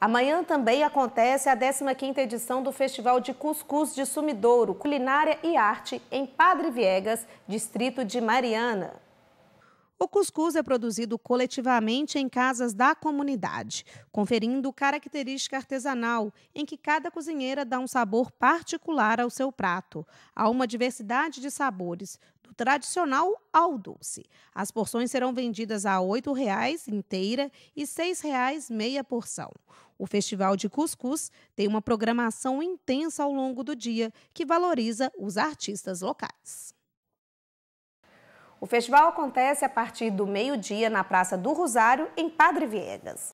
Amanhã também acontece a 15ª edição do Festival de Cuscuz de Sumidouro, Culinária e Arte, em Padre Viegas, distrito de Mariana. O cuscuz é produzido coletivamente em casas da comunidade, conferindo característica artesanal, em que cada cozinheira dá um sabor particular ao seu prato. Há uma diversidade de sabores, do tradicional ao doce. As porções serão vendidas a R$ 8,00 inteira e R$ 6,00 meia porção. O Festival de Cuscuz tem uma programação intensa ao longo do dia que valoriza os artistas locais. O festival acontece a partir do meio-dia na Praça do Rosário, em Padre Viegas.